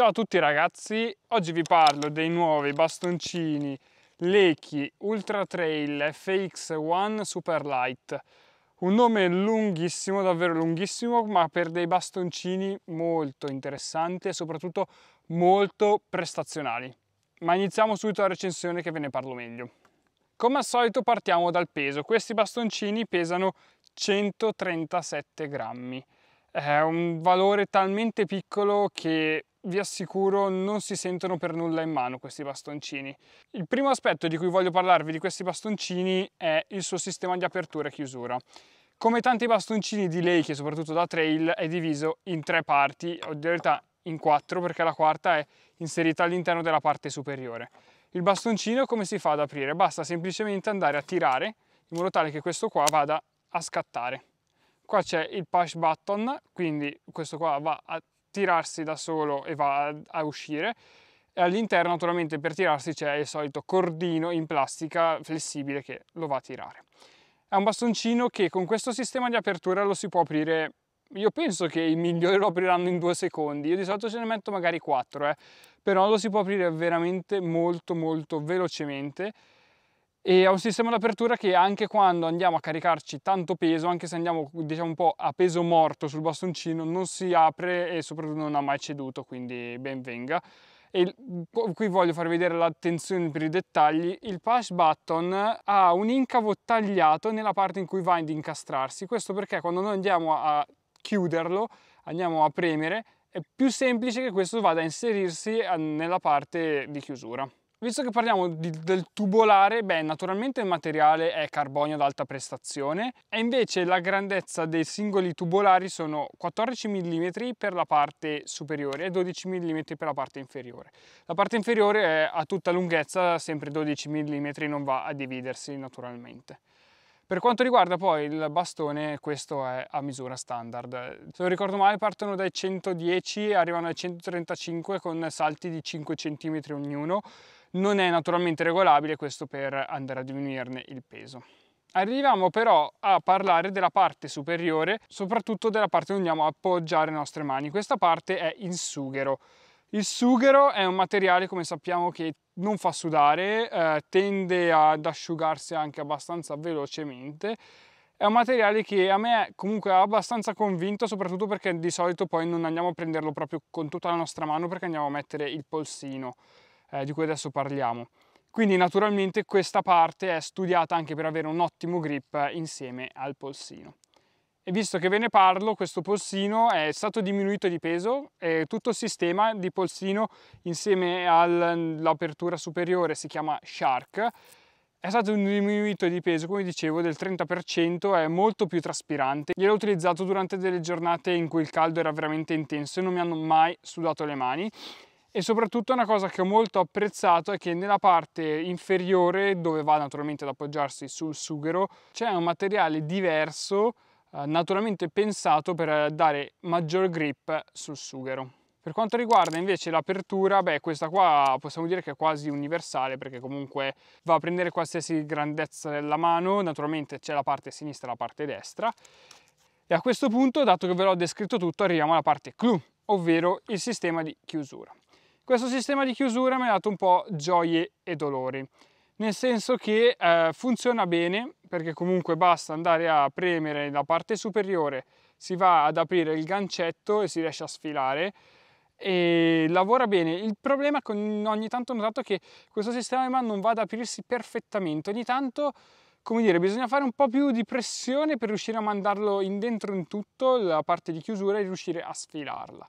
Ciao a tutti ragazzi, oggi vi parlo dei nuovi bastoncini Lechi Ultra Trail FX1 Super Light. Un nome lunghissimo, davvero lunghissimo, ma per dei bastoncini molto interessanti e soprattutto molto prestazionali. Ma iniziamo subito la recensione che ve ne parlo meglio. Come al solito partiamo dal peso. Questi bastoncini pesano 137 grammi. È un valore talmente piccolo che vi assicuro non si sentono per nulla in mano questi bastoncini. Il primo aspetto di cui voglio parlarvi di questi bastoncini è il suo sistema di apertura e chiusura. Come tanti bastoncini di Lake, soprattutto da trail, è diviso in tre parti, o in realtà in quattro perché la quarta è inserita all'interno della parte superiore. Il bastoncino come si fa ad aprire? Basta semplicemente andare a tirare in modo tale che questo qua vada a scattare. Qua c'è il push button, quindi questo qua va a tirarsi da solo e va a, uscire e all'interno naturalmente per tirarsi c'è il solito cordino in plastica flessibile che lo va a tirare. È un bastoncino che con questo sistema di apertura lo si può aprire io penso che i migliori lo apriranno in due secondi, io di solito ce ne metto magari quattro, eh. però lo si può aprire veramente molto molto velocemente e ha un sistema d'apertura che anche quando andiamo a caricarci tanto peso, anche se andiamo diciamo un po' a peso morto sul bastoncino, non si apre e soprattutto non ha mai ceduto, quindi ben venga. E qui voglio far vedere l'attenzione per i dettagli. Il push button ha un incavo tagliato nella parte in cui va ad incastrarsi, questo perché quando noi andiamo a chiuderlo, andiamo a premere, è più semplice che questo vada a inserirsi eh, nella parte di chiusura. Visto che parliamo di, del tubolare, beh, naturalmente il materiale è carbonio ad alta prestazione e invece la grandezza dei singoli tubolari sono 14 mm per la parte superiore e 12 mm per la parte inferiore. La parte inferiore è a tutta lunghezza, sempre 12 mm, non va a dividersi naturalmente. Per quanto riguarda poi il bastone, questo è a misura standard. Se non ricordo male partono dai 110 e arrivano ai 135 con salti di 5 cm ognuno non è naturalmente regolabile questo per andare a diminuirne il peso. Arriviamo però a parlare della parte superiore, soprattutto della parte dove andiamo a appoggiare le nostre mani. Questa parte è il sughero. Il sughero è un materiale, come sappiamo, che non fa sudare, eh, tende ad asciugarsi anche abbastanza velocemente. È un materiale che a me comunque ha abbastanza convinto, soprattutto perché di solito poi non andiamo a prenderlo proprio con tutta la nostra mano perché andiamo a mettere il polsino eh, di cui adesso parliamo. Quindi naturalmente questa parte è studiata anche per avere un ottimo grip eh, insieme al polsino. E visto che ve ne parlo, questo polsino è stato diminuito di peso e tutto il sistema di polsino insieme all'apertura mm, superiore si chiama Shark. È stato diminuito di peso, come dicevo, del 30%, è molto più traspirante. Gliel'ho utilizzato durante delle giornate in cui il caldo era veramente intenso e non mi hanno mai sudato le mani e soprattutto una cosa che ho molto apprezzato è che nella parte inferiore dove va naturalmente ad appoggiarsi sul sughero c'è un materiale diverso eh, naturalmente pensato per eh, dare maggior grip sul sughero. Per quanto riguarda invece l'apertura, beh questa qua possiamo dire che è quasi universale perché comunque va a prendere qualsiasi grandezza della mano, naturalmente c'è la parte sinistra e la parte destra e a questo punto, dato che ve l'ho descritto tutto, arriviamo alla parte clou, ovvero il sistema di chiusura. Questo sistema di chiusura mi ha dato un po' gioie e dolori, nel senso che eh, funziona bene perché comunque basta andare a premere la parte superiore, si va ad aprire il gancetto e si riesce a sfilare e lavora bene. Il problema che ogni tanto ho notato è che questo sistema non va ad aprirsi perfettamente, ogni tanto come dire, bisogna fare un po' più di pressione per riuscire a mandarlo in dentro in tutto la parte di chiusura e riuscire a sfilarla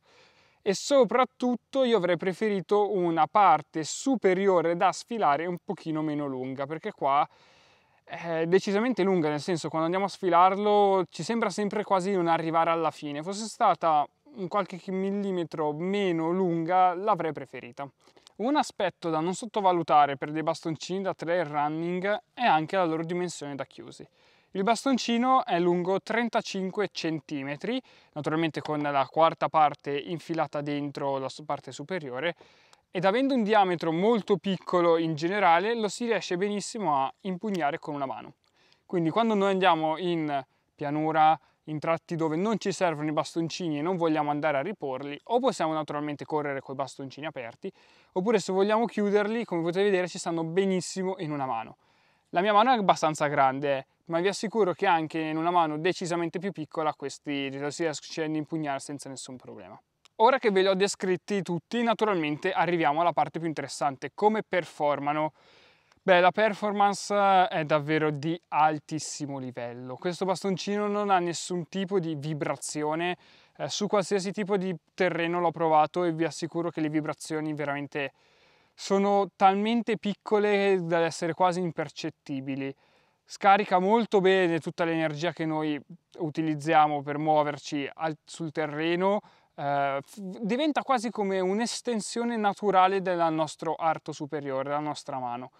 e soprattutto io avrei preferito una parte superiore da sfilare un pochino meno lunga perché qua è decisamente lunga nel senso quando andiamo a sfilarlo ci sembra sempre quasi non arrivare alla fine fosse stata un qualche millimetro meno lunga l'avrei preferita un aspetto da non sottovalutare per dei bastoncini da trail running è anche la loro dimensione da chiusi il bastoncino è lungo 35 cm, naturalmente con la quarta parte infilata dentro la parte superiore, ed avendo un diametro molto piccolo in generale lo si riesce benissimo a impugnare con una mano. Quindi quando noi andiamo in pianura, in tratti dove non ci servono i bastoncini e non vogliamo andare a riporli, o possiamo naturalmente correre con i bastoncini aperti, oppure se vogliamo chiuderli, come potete vedere, ci stanno benissimo in una mano. La mia mano è abbastanza grande, ma vi assicuro che anche in una mano decisamente più piccola questi si riesce ad impugnare senza nessun problema. Ora che ve li ho descritti tutti, naturalmente arriviamo alla parte più interessante, come performano. Beh, la performance è davvero di altissimo livello. Questo bastoncino non ha nessun tipo di vibrazione, eh, su qualsiasi tipo di terreno l'ho provato e vi assicuro che le vibrazioni veramente sono talmente piccole da essere quasi impercettibili scarica molto bene tutta l'energia che noi utilizziamo per muoverci al, sul terreno, eh, diventa quasi come un'estensione naturale del nostro arto superiore, della nostra mano.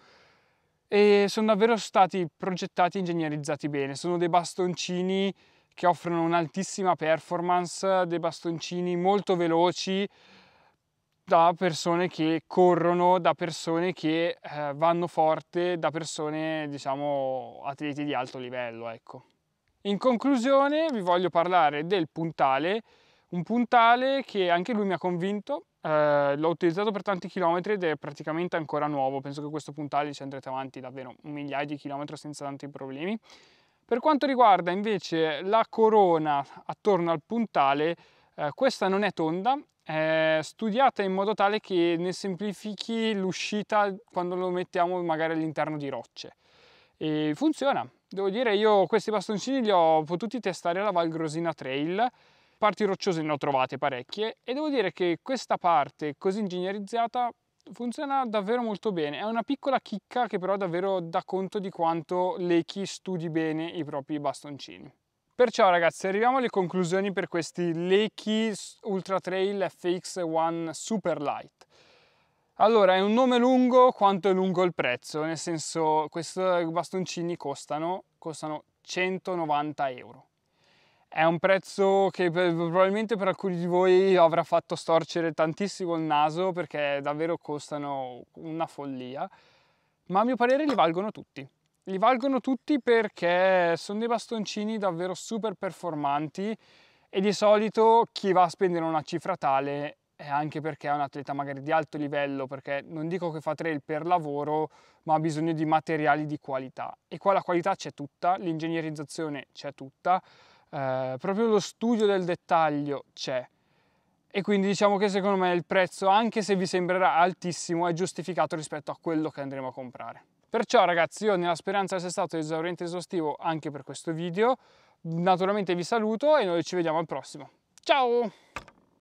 E sono davvero stati progettati e ingegnerizzati bene, sono dei bastoncini che offrono un'altissima performance, dei bastoncini molto veloci, da persone che corrono, da persone che eh, vanno forte, da persone, diciamo, atleti di alto livello, ecco. In conclusione vi voglio parlare del puntale, un puntale che anche lui mi ha convinto, eh, l'ho utilizzato per tanti chilometri ed è praticamente ancora nuovo, penso che questo puntale ci andrete avanti davvero un migliaio di chilometri senza tanti problemi. Per quanto riguarda invece la corona attorno al puntale, eh, questa non è tonda, è studiata in modo tale che ne semplifichi l'uscita quando lo mettiamo magari all'interno di rocce. E funziona. Devo dire, io questi bastoncini li ho potuti testare alla Valgrosina Trail, parti rocciose ne ho trovate parecchie e devo dire che questa parte così ingegnerizzata funziona davvero molto bene. È una piccola chicca che però davvero dà conto di quanto Lechi studi bene i propri bastoncini. Perciò ragazzi arriviamo alle conclusioni per questi Leki Ultra Trail FX1 Super Light. Allora, è un nome lungo quanto è lungo il prezzo, nel senso questi bastoncini costano, costano 190 euro. È un prezzo che probabilmente per alcuni di voi avrà fatto storcere tantissimo il naso perché davvero costano una follia, ma a mio parere li valgono tutti. Li valgono tutti perché sono dei bastoncini davvero super performanti e di solito chi va a spendere una cifra tale è anche perché è un atleta magari di alto livello, perché non dico che fa trail per lavoro, ma ha bisogno di materiali di qualità. E qua la qualità c'è tutta, l'ingegnerizzazione c'è tutta, eh, proprio lo studio del dettaglio c'è. E quindi diciamo che secondo me il prezzo, anche se vi sembrerà altissimo, è giustificato rispetto a quello che andremo a comprare. Perciò ragazzi io nella speranza di essere stato esauriente esaustivo anche per questo video, naturalmente vi saluto e noi ci vediamo al prossimo. Ciao!